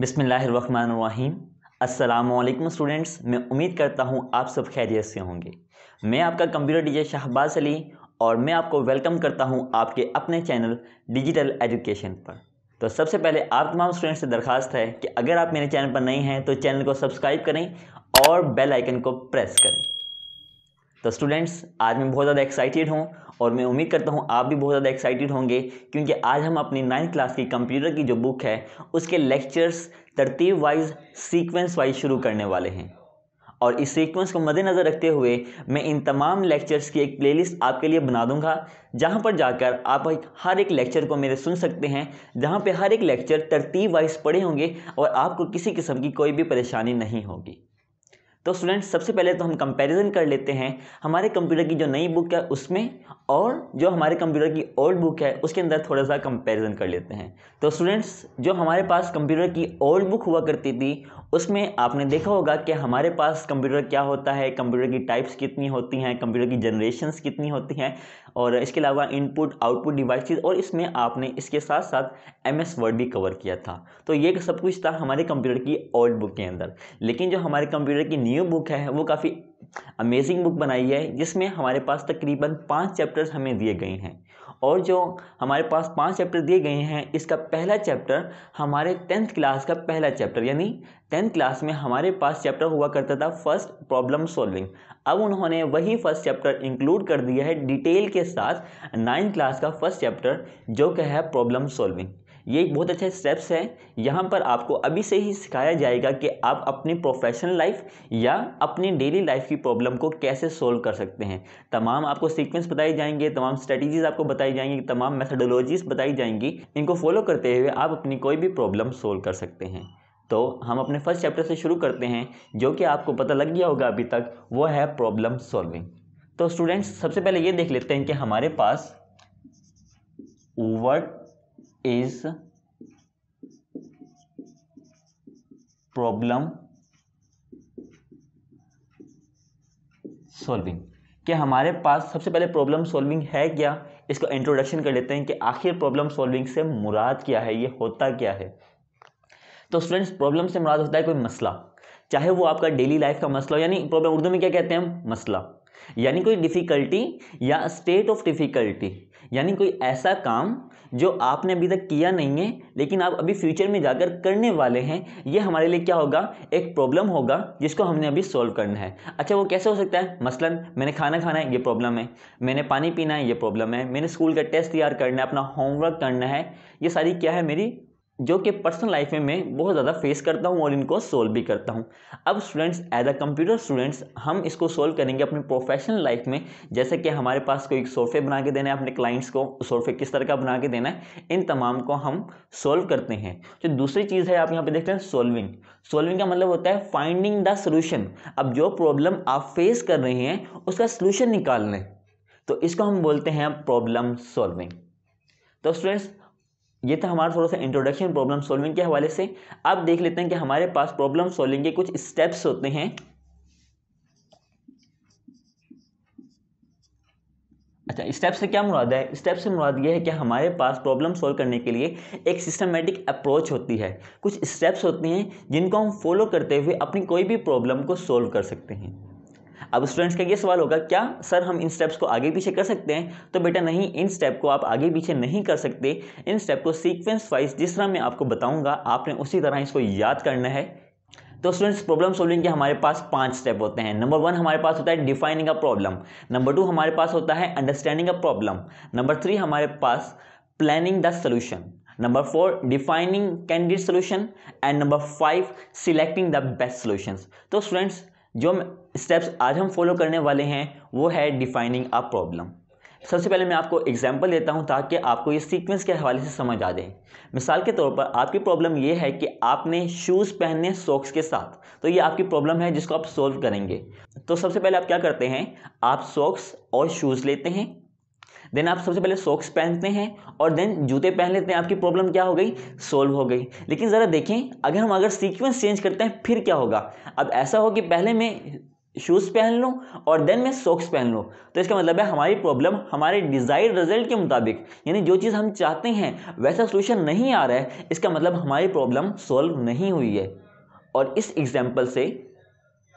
बिसमीम असलम स्टूडेंट्स मैं उम्मीद करता हूँ आप सब खैरियत से होंगे मैं आपका कंप्यूटर डीजे शाहबाज अली और मैं आपको वेलकम करता हूँ आपके अपने चैनल डिजिटल एजुकेशन पर तो सबसे पहले आप तमाम स्टूडेंट्स से दरख्वास्त है कि अगर आप मेरे चैनल पर नए हैं तो चैनल को सब्सक्राइब करें और बेल आइकन को प्रेस करें तो स्टूडेंट्स आज मैं बहुत ज़्यादा एक्साइटेड हूँ और मैं उम्मीद करता हूँ आप भी बहुत ज़्यादा एक्साइटेड होंगे क्योंकि आज हम अपनी नाइन्थ क्लास की कंप्यूटर की जो बुक है उसके लेक्चर्स तरतीब वाइज सीक्वेंस वाइज शुरू करने वाले हैं और इस सीक्वेंस को मद्देनज़र रखते हुए मैं इन तमाम लेक्चर्स की एक प्लेलिस्ट आपके लिए बना दूंगा जहां पर जाकर आप हर एक लेक्चर को मेरे सुन सकते हैं जहां पे हर एक लेक्चर तरतीब वाइज पढ़े होंगे और आपको किसी किस्म की कोई भी परेशानी नहीं होगी तो स्टूडेंट्स सबसे पहले तो हम कंपैरिजन कर लेते हैं हमारे कंप्यूटर की जो नई बुक है उसमें और जो हमारे कंप्यूटर की ओल्ड बुक है उसके अंदर थोड़ा सा कंपैरिजन कर लेते हैं तो स्टूडेंट्स जो हमारे पास कंप्यूटर की ओल्ड बुक हुआ करती थी उसमें आपने देखा होगा कि हमारे पास कंप्यूटर क्या होता है कंप्यूटर की टाइप्स कितनी होती हैं कंप्यूटर की जनरेशन कितनी होती हैं और इसके अलावा इनपुट आउटपुट डिवाइसेस और इसमें आपने इसके साथ साथ एम एस वर्ड भी कवर किया था तो ये सब कुछ था हमारे कंप्यूटर की ओल्ड बुक के अंदर लेकिन जो हमारे कंप्यूटर की न्यू बुक है वो काफ़ी अमेजिंग बुक बनाई है जिसमें हमारे पास तकरीबन पाँच चैप्टर्स हमें दिए गए हैं और जो हमारे पास पाँच चैप्टर दिए गए हैं इसका पहला चैप्टर हमारे टेंथ क्लास का पहला चैप्टर यानी टेंथ क्लास में हमारे पास चैप्टर हुआ करता था फर्स्ट प्रॉब्लम सॉल्विंग अब उन्होंने वही फर्स्ट चैप्टर इंक्लूड कर दिया है डिटेल के साथ नाइन्थ क्लास का फर्स्ट चैप्टर जो कह है प्रॉब्लम सॉल्विंग ये एक बहुत अच्छे स्टेप्स हैं यहाँ पर आपको अभी से ही सिखाया जाएगा कि आप अपनी प्रोफेशनल लाइफ या अपनी डेली लाइफ की प्रॉब्लम को कैसे सोल्व कर सकते हैं तमाम आपको सीक्वेंस बताए जाएंगे तमाम स्ट्रेटजीज आपको बताई जाएंगी तमाम मेथडोलॉजीज बताई जाएंगी इनको फॉलो करते हुए आप अपनी कोई भी प्रॉब्लम सोल्व कर सकते हैं तो हम अपने फर्स्ट चैप्टर से शुरू करते हैं जो कि आपको पता लग गया होगा अभी तक वो है प्रॉब्लम सॉल्विंग तो स्टूडेंट्स सबसे पहले ये देख लेते हैं कि हमारे पास वर्ड इज प्रॉब्लम सॉल्विंग क्या हमारे पास सबसे पहले प्रॉब्लम सॉल्विंग है क्या इसका इंट्रोडक्शन कर लेते हैं कि आखिर प्रॉब्लम सॉल्विंग से मुराद क्या है ये होता क्या है तो स्टूडेंट्स प्रॉब्लम से मुराद होता है कोई मसला चाहे वो आपका डेली लाइफ का मसला हो यानी प्रॉब्लम उर्दू में क्या कहते हैं हम मसला यानी कोई डिफ़िकल्टी या स्टेट ऑफ डिफ़िकल्टी यानी कोई ऐसा काम जो आपने अभी तक किया नहीं है लेकिन आप अभी फ्यूचर में जाकर करने वाले हैं ये हमारे लिए क्या होगा एक प्रॉब्लम होगा जिसको हमने अभी सॉल्व करना है अच्छा वो कैसे हो सकता है मसलन मैंने खाना खाना है ये प्रॉब्लम है मैंने पानी पीना है ये प्रॉब्लम है मैंने स्कूल का टेस्ट तैयार करना है अपना होमवर्क करना है ये सारी क्या है मेरी जो कि पर्सनल लाइफ में मैं बहुत ज़्यादा फेस करता हूँ और इनको सोल्व भी करता हूँ अब students as a computer students हम इसको सोल्व करेंगे अपने प्रोफेशनल लाइफ में जैसे कि हमारे पास कोई सोफे बना के देना है अपने क्लाइंट्स को सोफे किस तरह का बना के देना है इन तमाम को हम सोल्व करते हैं जो दूसरी चीज़ है आप यहाँ पर देखते हैं सोल्विंग सोल्विंग का मतलब होता है फाइंडिंग द सोल्यूशन अब जो प्रॉब्लम आप फेस कर रहे हैं उसका सोल्यूशन लें तो इसको हम बोलते हैं प्रॉब्लम सॉल्विंग तो स्टूडेंट्स ये था हमारा थोड़ा सा इंट्रोडक्शन प्रॉब्लम सॉल्विंग के हवाले से अब देख लेते हैं कि हमारे पास प्रॉब्लम सॉल्विंग के कुछ स्टेप्स होते हैं अच्छा स्टेप से क्या मुराद है स्टेप से मुराद ये है कि हमारे पास प्रॉब्लम सॉल्व करने के लिए एक सिस्टमेटिक अप्रोच होती है कुछ स्टेप्स होती हैं जिनको हम फॉलो करते हुए अपनी कोई भी प्रॉब्लम को सॉल्व कर सकते हैं अब स्टूडेंट्स का ये सवाल होगा क्या सर हम इन स्टेप्स को आगे पीछे कर सकते हैं तो बेटा नहीं इन स्टेप को आप आगे पीछे नहीं कर सकते इन स्टेप को सीक्वेंस वाइज जिस तरह मैं आपको बताऊंगा आपने उसी तरह इसको याद करना है तो स्टूडेंट्स प्रॉब्लम सॉल्विंग के हमारे पास पांच स्टेप होते हैं नंबर वन हमारे पास होता है defining a problem number two हमारे पास होता है understanding a problem number three हमारे पास planning the solution number four defining candidate solution and number five selecting the best solutions तो स्टूडेंट्स जो स्टेप्स आज हम फॉलो करने वाले हैं वो है डिफाइनिंग अ प्रॉब्लम सबसे पहले मैं आपको एग्जांपल देता हूं ताकि आपको ये सीक्वेंस के हवाले से समझ आ जाए मिसाल के तौर पर आपकी प्रॉब्लम ये है कि आपने शूज़ पहने सॉक्स के साथ तो ये आपकी प्रॉब्लम है जिसको आप सॉल्व करेंगे तो सबसे पहले आप क्या करते हैं आप सॉक्स और शूज़ लेते हैं देन आप सबसे पहले सॉक्स पहनते हैं और देन जूते पहन लेते हैं आपकी प्रॉब्लम क्या हो गई सोल्व हो गई लेकिन ज़रा देखें अगर हम अगर सीक्वेंस चेंज करते हैं फिर क्या होगा अब ऐसा हो कि पहले मैं शूज़ पहन लूँ और देन मैं सॉक्स पहन लूँ तो इसका मतलब है हमारी प्रॉब्लम हमारे डिजायर रिजल्ट के मुताबिक यानी जो चीज़ हम चाहते हैं वैसा सोल्यूशन नहीं आ रहा है इसका मतलब हमारी प्रॉब्लम सॉल्व नहीं हुई है और इस एग्जाम्पल से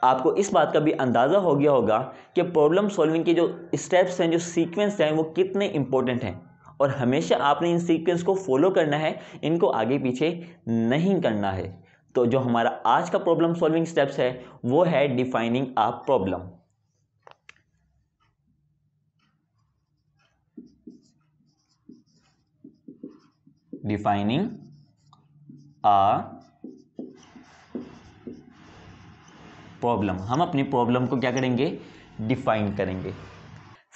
आपको इस बात का भी अंदाज़ा हो गया होगा कि प्रॉब्लम सॉल्विंग के जो स्टेप्स हैं जो सीक्वेंस हैं वो कितने इंपॉर्टेंट हैं और हमेशा आपने इन सीक्वेंस को फॉलो करना है इनको आगे पीछे नहीं करना है तो जो हमारा आज का प्रॉब्लम सॉल्विंग स्टेप्स है वो है defining a problem defining a problem हम अपनी प्रॉब्लम को क्या करेंगे डिफाइन करेंगे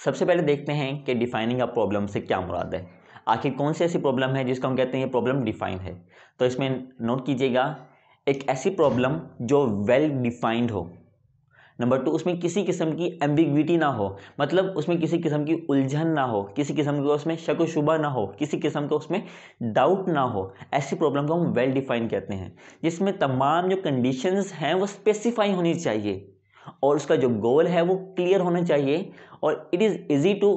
सबसे पहले देखते हैं कि डिफाइनिंग अ प्रॉब्लम से क्या मुराद है आखिर कौन सी ऐसी प्रॉब्लम है जिसको हम कहते हैं ये प्रॉब्लम डिफाइन है तो इसमें नोट कीजिएगा एक ऐसी प्रॉब्लम जो वेल डिफाइंड हो नंबर टू उसमें किसी किस्म की एम्बिग्विटी ना हो मतलब उसमें किसी किस्म की उलझन ना हो किसी किस्म का उसमें शक शुबा ना हो किसी किस्म का उसमें डाउट ना हो ऐसी प्रॉब्लम को हम वेल डिफाइंड कहते हैं जिसमें तमाम जो कंडीशंस हैं वो स्पेसिफाई होनी चाहिए और उसका जो गोल है वो क्लियर होना चाहिए और it is easy to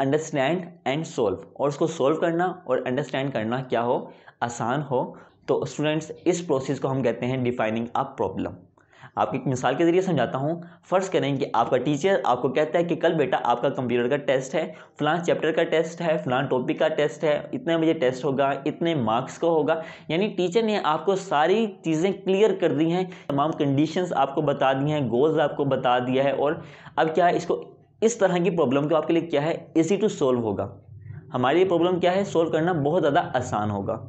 understand and solve और उसको सोल्व करना और अंडरस्टैंड करना क्या हो आसान हो तो स्टूडेंट्स इस प्रोसेस को हम कहते हैं डिफाइनिंग अ प्रॉब्लम आपकी एक मिसाल के जरिए समझाता हूँ फर्ज करें कि आपका टीचर आपको कहता है कि कल बेटा आपका कंप्यूटर का टेस्ट है फलां चैप्टर का टेस्ट है फलां टॉपिक का टेस्ट है इतने बजे टेस्ट होगा इतने मार्क्स का होगा यानी टीचर ने आपको सारी चीज़ें क्लियर कर दी हैं तमाम कंडीशंस आपको बता दी हैं गोल्स आपको बता दिया है और अब क्या है इसको इस तरह की प्रॉब्लम को आपके लिए क्या है इसी टू सोल्व होगा हमारी प्रॉब्लम क्या है सोल्व करना बहुत ज़्यादा आसान होगा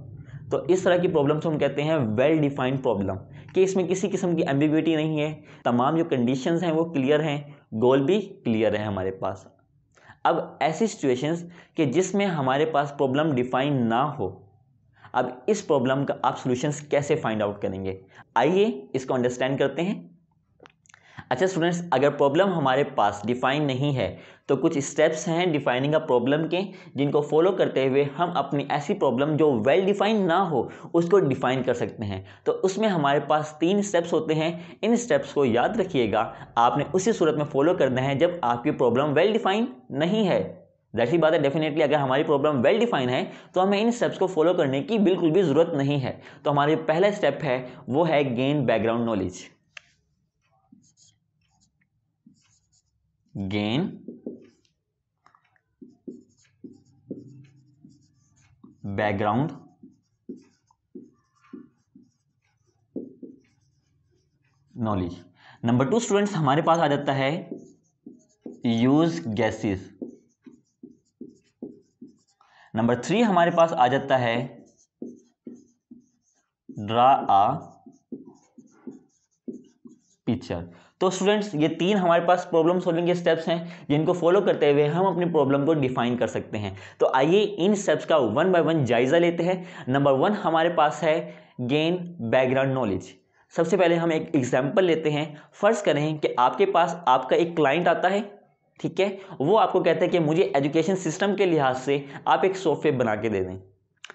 तो इस तरह की प्रॉब्लम्स हम कहते हैं वेल डिफाइंड प्रॉब्लम कि इसमें किसी किस्म की एम्बिगिटी नहीं है तमाम जो कंडीशंस हैं वो क्लियर हैं गोल भी क्लियर है हमारे पास अब ऐसी सिचुएशंस कि जिसमें हमारे पास प्रॉब्लम डिफाइन ना हो अब इस प्रॉब्लम का आप सोल्यूशंस कैसे फाइंड आउट करेंगे आइए इसको अंडरस्टैंड करते हैं अच्छा स्टूडेंट्स अगर प्रॉब्लम हमारे पास डिफाइन नहीं है तो कुछ स्टेप्स हैं डिफाइनिंग अ प्रॉब्लम के जिनको फॉलो करते हुए हम अपनी ऐसी प्रॉब्लम जो वेल डिफाइन ना हो उसको डिफाइन कर सकते हैं तो उसमें हमारे पास तीन स्टेप्स होते हैं इन स्टेप्स को याद रखिएगा आपने उसी सूरत में फॉलो करना है जब आपकी प्रॉब्लम वेल डिफाइन नहीं है जैसी बात है डेफिनेटली अगर हमारी प्रॉब्लम वेल डिफाइन है तो हमें इन स्टेप्स को फॉलो करने की बिल्कुल भी ज़रूरत नहीं है तो हमारा पहला स्टेप है वो है gain background knowledge gain background knowledge number two students हमारे पास आ जाता है यूज गैसेस नंबर थ्री हमारे पास आ जाता है ड्रा आ टीचर तो स्टूडेंट्स ये तीन हमारे पास प्रॉब्लम सॉल्विंग के स्टेप्स हैं जिनको फॉलो करते हुए हम अपनी प्रॉब्लम को डिफाइन कर सकते हैं तो आइए इन स्टेप्स का वन बाय वन जायज़ा लेते हैं नंबर वन हमारे पास है गेन बैकग्राउंड नॉलेज सबसे पहले हम एक एग्जाम्पल लेते हैं फ़र्ज़ करें कि आपके पास आपका एक क्लाइंट आता है ठीक है वो आपको कहते हैं कि मुझे एजुकेशन सिस्टम के लिहाज से आप एक सॉफ्टवेयर बना के दे दें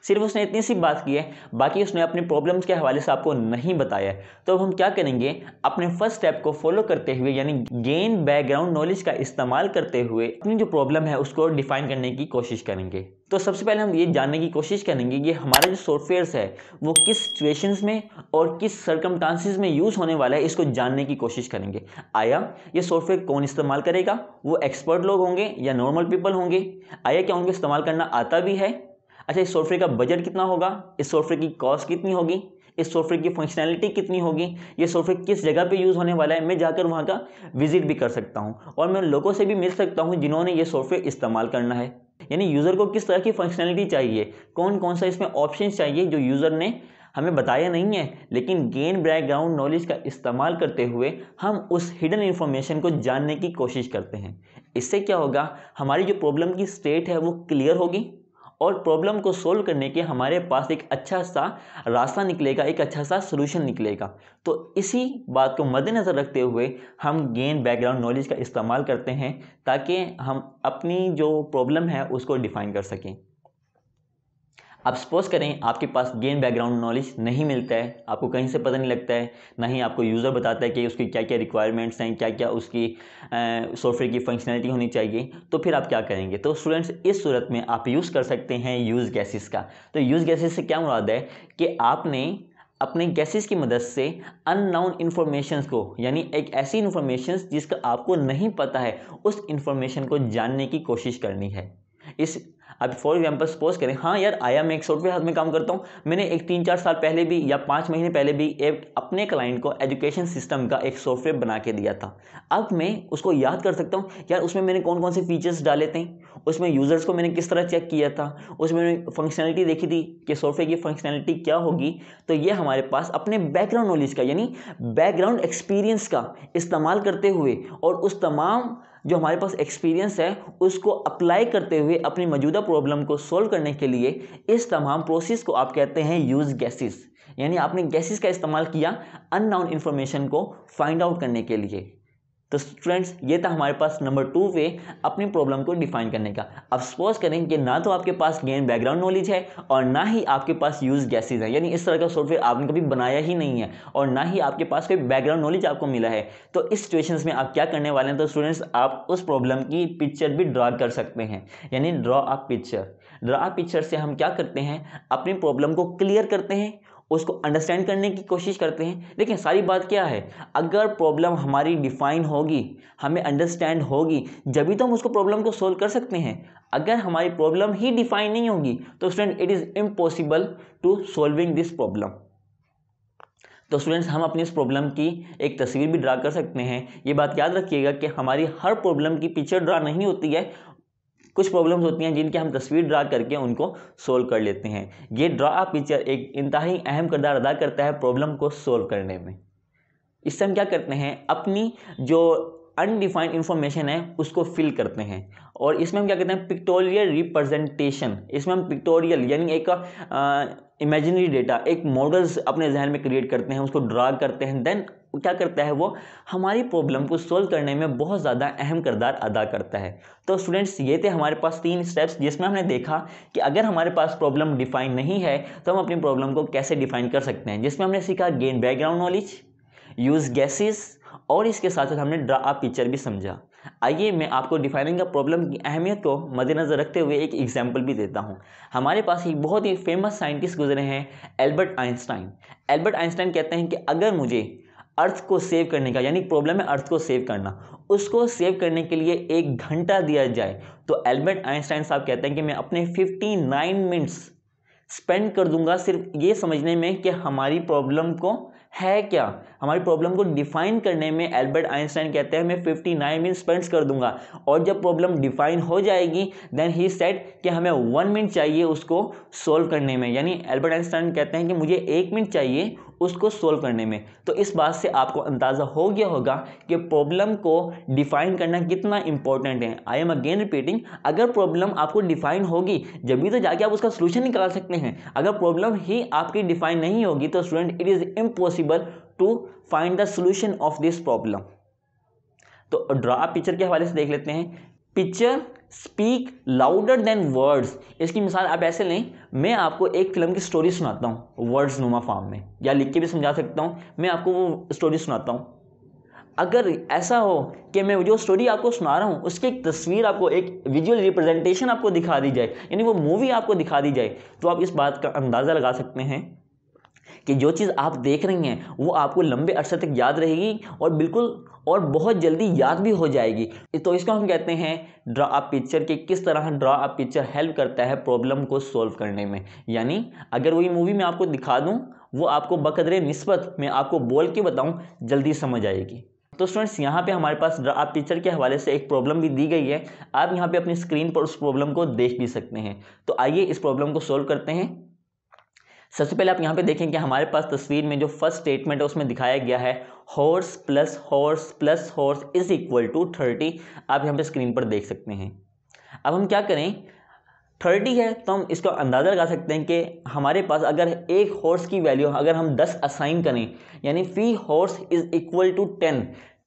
सिर्फ उसने इतनी सी बात की है बाकी उसने अपने प्रॉब्लम्स के हवाले से आपको नहीं बताया तो अब हम क्या करेंगे अपने फर्स्ट स्टेप को फॉलो करते हुए यानी गेन बैकग्राउंड नॉलेज का इस्तेमाल करते हुए अपनी जो प्रॉब्लम है उसको डिफाइन करने की कोशिश करेंगे तो सबसे पहले हम ये जानने की कोशिश करेंगे कि हमारा जो सॉफ्टवेयर है वो किस सिचुएशन में और किस सर्कमटांसिस में यूज़ होने वाला है इसको जानने की कोशिश करेंगे आया ये सॉफ्टवेयर कौन इस्तेमाल करेगा वो एक्सपर्ट लोग होंगे या नॉर्मल पीपल होंगे आया क्या उनको इस्तेमाल करना आता भी है अच्छा इस सॉफ्टवेयर का बजट कितना होगा इस सॉफ्टवेयर की कॉस्ट कितनी होगी इस सॉफ्टवेयर की फंक्शनैलिटी कितनी होगी ये सॉफ्टवेयर किस जगह पे यूज़ होने वाला है मैं जाकर वहाँ का विजिट भी कर सकता हूँ और मैं लोगों से भी मिल सकता हूँ जिन्होंने ये सॉफ्टवेयर इस्तेमाल करना है यानी यूज़र को किस तरह की फंक्शनैलिटी चाहिए कौन कौन सा इसमें ऑप्शन चाहिए जो यूज़र ने हमें बताया नहीं है लेकिन गेन बैकग्राउंड नॉलेज का इस्तेमाल करते हुए हम उस हिडन इन्फॉर्मेशन को जानने की कोशिश करते हैं इससे क्या होगा हमारी जो प्रॉब्लम की स्टेट है वो क्लियर होगी और प्रॉब्लम को सोल्व करने के हमारे पास एक अच्छा सा रास्ता निकलेगा एक अच्छा सा सोल्यूशन निकलेगा तो इसी बात को मद्देनज़र रखते हुए हम गेन बैकग्राउंड नॉलेज का इस्तेमाल करते हैं ताकि हम अपनी जो प्रॉब्लम है उसको डिफ़ाइन कर सकें अब सपोज करें आपके पास गेम बैकग्राउंड नॉलेज नहीं मिलता है आपको कहीं से पता नहीं लगता है ना ही आपको यूज़र बताता है कि उसकी क्या क्या रिक्वायरमेंट्स हैं क्या क्या उसकी सॉफ्टवेयर की फंक्शनैलिटी होनी चाहिए तो फिर आप क्या करेंगे तो स्टूडेंट्स इस सूरत में आप यूज़ कर सकते हैं यूज़ गैसेस का तो यूज़ गैसेस से क्या मुराद है कि आपने अपने गैसेस की मदद से अननाउन इन्फॉर्मेशन को यानी एक ऐसी इन्फॉर्मेशन जिसका आपको नहीं पता है उस इन्फॉर्मेशन को जानने की कोशिश करनी है इस अब फॉर एग्जाम्पल सपोज करें हाँ यार आया मैं एक सॉफ्टवेयर हाथ में काम करता हूँ मैंने एक तीन चार साल पहले भी या पाँच महीने पहले भी एक अपने क्लाइंट को एजुकेशन सिस्टम का एक सॉफ्टवेयर बना के दिया था अब मैं उसको याद कर सकता हूँ यार उसमें मैंने कौन कौन से फीचर्स डाले थे उसमें यूज़र्स को मैंने किस तरह चेक किया था उसमें मैंने फंक्शनलिटी देखी थी कि सॉफ्टवेयर की फंक्शनलिटी क्या होगी तो ये हमारे पास अपने बैकग्राउंड नॉलेज का यानी बैकग्राउंड एक्सपीरियंस का इस्तेमाल करते हुए और उस तमाम जो हमारे पास एक्सपीरियंस है उसको अप्लाई करते हुए अपनी मौजूदा प्रॉब्लम को सोल्व करने के लिए इस तमाम प्रोसेस को आप कहते हैं यूज़ गैसेस यानी आपने गैसेस का इस्तेमाल किया अननाउन इन्फॉर्मेशन को फाइंड आउट करने के लिए तो स्टूडेंट्स ये था हमारे पास नंबर टू वे अपनी प्रॉब्लम को डिफाइन करने का अब सपोज करें कि ना तो आपके पास गेन बैकग्राउंड नॉलेज है और ना ही आपके पास यूज गैसेज है यानी इस तरह का सॉफ्टवेयर आपने कभी बनाया ही नहीं है और ना ही आपके पास कोई बैकग्राउंड नॉलेज आपको मिला है तो इस सिचुएशन में आप क्या करने वाले हैं तो स्टूडेंट्स आप उस प्रॉब्लम की पिक्चर भी ड्रा कर सकते हैं यानी draw a picture draw picture से हम क्या करते हैं अपनी प्रॉब्लम को क्लियर करते हैं उसको अंडरस्टैंड करने की कोशिश करते हैं लेकिन सारी बात क्या है अगर प्रॉब्लम हमारी डिफाइन होगी हमें अंडरस्टैंड होगी जब तो हम उसको प्रॉब्लम को सोल्व कर सकते हैं अगर हमारी प्रॉब्लम ही डिफाइन नहीं होगी तो student it is impossible to solving this problem तो स्टूडेंट्स हम अपनी इस प्रॉब्लम की एक तस्वीर भी ड्रा कर सकते हैं ये बात याद रखिएगा कि हमारी हर प्रॉब्लम की पिक्चर ड्रा नहीं होती है कुछ प्रॉब्लम्स होती हैं जिनकी हम तस्वीर ड्रा करके उनको सोल्व कर लेते हैं ये ड्रा पिक्चर एक इंतहाई अहम करदार अदा करता है प्रॉब्लम को सोल्व करने में इससे हम क्या करते हैं अपनी जो अनडिफाइंड इन्फॉर्मेशन है उसको फिल करते हैं और इसमें हम क्या कहते हैं पिक्टोरियल रिप्रेजेंटेशन इसमें हम पिक्टोरियल यानी एक इमेजिनरी डेटा एक मॉडल्स अपने जहन में क्रिएट करते हैं उसको ड्रा करते हैं देन क्या करता है वो हमारी प्रॉब्लम को सोल्व करने में बहुत ज़्यादा अहम करदार अदा करता है तो स्टूडेंट्स ये थे हमारे पास तीन स्टेप्स जिसमें हमने देखा कि अगर हमारे पास प्रॉब्लम डिफाइन नहीं है तो हम अपनी प्रॉब्लम को कैसे डिफाइन कर सकते हैं जिसमें हमने सीखा gain background knowledge use guesses और इसके साथ साथ हमने ड्रा पिक्चर भी समझा आइए मैं आपको डिफाइनिंग का प्रॉब्लम की अहमियत को मद्देनज़र रखते हुए एक एग्जाम्पल भी देता हूँ हमारे पास एक बहुत ही फेमस साइंटिस्ट गुजरे हैं एल्बर्ट आइंस्टाइन एल्बर्ट आइंस्टाइन कहते हैं कि अगर मुझे अर्थ को सेव करने का यानी प्रॉब्लम है अर्थ को सेव करना उसको सेव करने के लिए एक घंटा दिया जाए तो एल्बर्ट आइंस्टाइन साहब कहते हैं कि मैं अपने नाइन मिनट्स स्पेंड कर दूंगा सिर्फ ये समझने में कि हमारी प्रॉब्लम को है क्या हमारी प्रॉब्लम को डिफाइन करने में एल्बर्ट आइंस्टाइन कहते हैं मैं फिफ्टी नाइन मिनट स्पेंड्स कर दूंगा और जब प्रॉब्लम डिफाइन हो जाएगी देन ही सेट कि हमें वन मिनट चाहिए उसको सॉल्व करने में यानी एल्बर्ट आइंस्टाइन कहते हैं कि मुझे एक मिनट चाहिए उसको सोल्व करने में तो इस बात से आपको अंदाज़ा हो गया होगा कि प्रॉब्लम को डिफ़ाइन करना कितना इंपॉर्टेंट है आई एम अगेन रिपीटिंग अगर प्रॉब्लम आपको डिफ़ाइन होगी जब भी तो जाके आप उसका सोल्यूशन निकाल सकते हैं अगर प्रॉब्लम ही आपकी डिफ़ाइन नहीं होगी तो student it is impossible to find the solution of this problem तो ड्रा पिक्चर के हवाले से देख लेते हैं picture speak louder than words इसकी मिसाल आप ऐसे लें मैं आपको एक फिल्म की स्टोरी सुनाता हूँ वर्ड्स नुमा फॉर्म में या लिख के भी समझा सकता हूँ मैं आपको वो स्टोरी सुनाता हूँ अगर ऐसा हो कि मैं जो स्टोरी आपको सुना रहा हूँ उसकी एक तस्वीर आपको एक विजुअल रिप्रेजेंटेशन आपको दिखा दी जाए यानी वो मूवी आपको दिखा दी जाए तो आप इस बात का अंदाज़ा लगा सकते हैं कि जो चीज़ आप देख रही हैं वो आपको लंबे अरसे तक याद रहेगी और बिल्कुल और बहुत जल्दी याद भी हो जाएगी तो इसको हम कहते हैं ड्रा अ पिक्चर के किस तरह ड्रा अ पिक्चर हेल्प करता है प्रॉब्लम को सॉल्व करने में यानी अगर वही मूवी मैं आपको दिखा दूँ वो आपको बकदरे नस्बत मैं आपको बोल के बताऊँ जल्दी समझ आएगी तो स्टूडेंट्स यहाँ पे हमारे पास ड्रा आप पिक्चर के हवाले से एक प्रॉब्लम भी दी गई है आप यहाँ पे अपनी स्क्रीन पर उस प्रॉब्लम को देख भी सकते हैं तो आइए इस प्रॉब्लम को सॉल्व करते हैं सबसे पहले आप यहाँ पे देखें कि हमारे पास तस्वीर में जो फर्स्ट स्टेटमेंट है उसमें दिखाया गया है horse plus horse plus horse is equal to thirty आप यहाँ पे स्क्रीन पर देख सकते हैं अब हम क्या करें थर्टी है तो हम इसका अंदाज़ा लगा सकते हैं कि हमारे पास अगर एक हॉर्स की वैल्यू अगर हम दस असाइन करें यानी फी horse is equal to ten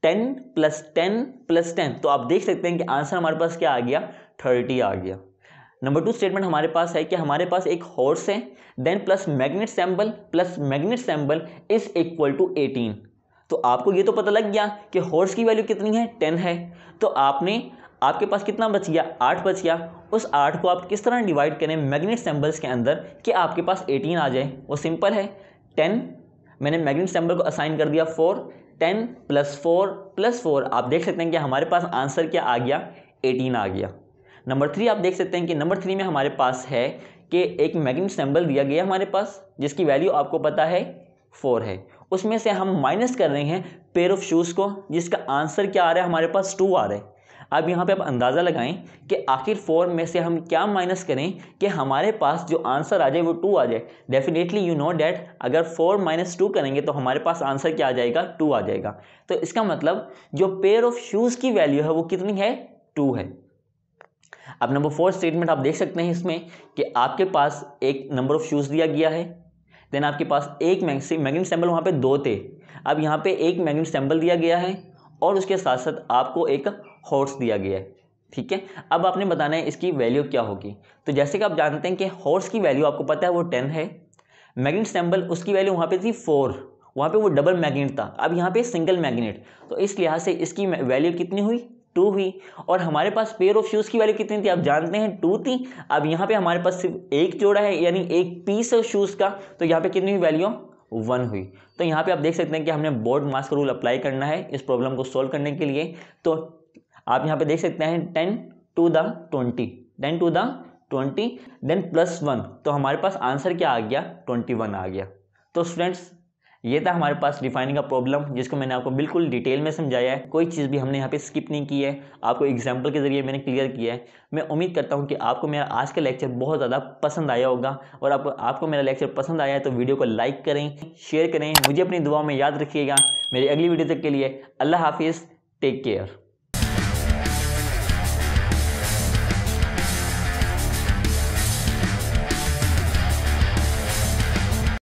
ten plus ten plus ten तो आप देख सकते हैं कि आंसर हमारे पास क्या आ गया थर्टी आ गया नंबर टू स्टेटमेंट हमारे पास है कि हमारे पास एक हॉर्स है then plus magnet symbol plus magnet symbol is equal to eighteen तो आपको ये तो पता लग गया कि हॉर्स की वैल्यू कितनी है टेन है तो आपने आपके पास कितना बच गया आठ बच गया उस आठ को आप किस तरह डिवाइड करें मैग्नेट सैम्बल्स के अंदर कि आपके पास एटीन आ जाए वो सिंपल है टेन मैंने मैग्नेट सैम्बल को असाइन कर दिया four ten plus four plus four आप देख सकते हैं कि हमारे पास आंसर क्या आ गया एटीन आ गया नंबर थ्री आप देख सकते हैं कि नंबर थ्री में हमारे पास है कि एक मैग्नेट सिंबल दिया गया हमारे पास जिसकी वैल्यू आपको पता है फोर है उसमें से हम माइनस कर रहे हैं पेयर ऑफ शूज़ को जिसका आंसर क्या आ रहा है हमारे पास टू आ रहा है अब यहाँ पे आप अंदाज़ा लगाएं कि आखिर फोर में से हम क्या माइनस करें कि हमारे पास जो आंसर आ जाए वो टू आ जाए डेफिनेटली यू नो डैट अगर फोर माइनस टू करेंगे तो हमारे पास आंसर क्या आ जाएगा टू आ जाएगा तो इसका मतलब जो पेयर ऑफ शूज़ की वैल्यू है वो कितनी है टू है अब नंबर फोर स्टेटमेंट आप देख सकते हैं इसमें कि आपके पास एक नंबर ऑफ़ शूज़ दिया गया है देन आपके पास एक मैगनेट सैम्बल वहाँ पे दो थे अब यहाँ पे एक मैगनेट सैम्बल दिया गया है और उसके साथ साथ आपको एक हॉर्स दिया गया है ठीक है अब आपने बताना है इसकी वैल्यू क्या होगी तो जैसे कि आप जानते हैं कि हॉर्स की वैल्यू आपको पता है वो टेन है मैग्नेट सैम्बल उसकी वैल्यू वहाँ पर थी फोर वहाँ पे वो डबल मैग्नेट था अब यहाँ पे सिंगल मैग्नेट तो इस लिहाज से इसकी वैल्यू कितनी हुई टू हुई और हमारे पास पेयर ऑफ शूज़ की वैल्यू कितनी थी आप जानते हैं टू थी अब यहाँ पे हमारे पास सिर्फ एक जोड़ा है यानी एक पीस ऑफ शूज़ का तो यहाँ पे कितनी हुई वैल्यू वन हुई तो यहाँ पे आप देख सकते हैं कि हमने बोर्ड मास का रूल अप्लाई करना है इस प्रॉब्लम को सोल्व करने के लिए तो आप यहाँ पे देख सकते हैं ten to the twenty ten to the twenty then plus one तो हमारे पास आंसर क्या आ गया ट्वेंटी वन आ गया तो स्टूडेंट्स ये था हमारे पास रिफाइनिंग का प्रॉब्लम जिसको मैंने आपको बिल्कुल डिटेल में समझाया है कोई चीज़ भी हमने यहाँ पे स्किप नहीं की है आपको एग्जाम्पल के ज़रिए मैंने क्लियर किया है मैं उम्मीद करता हूँ कि आपको मेरा आज का लेक्चर बहुत ज़्यादा पसंद आया होगा और आपको आपको मेरा लेक्चर पसंद आया है तो वीडियो को लाइक करें शेयर करें मुझे अपनी दुआ में याद रखिएगा मेरी अगली वीडियो तक के लिए अल्लाह हाफिज़ टेक केयर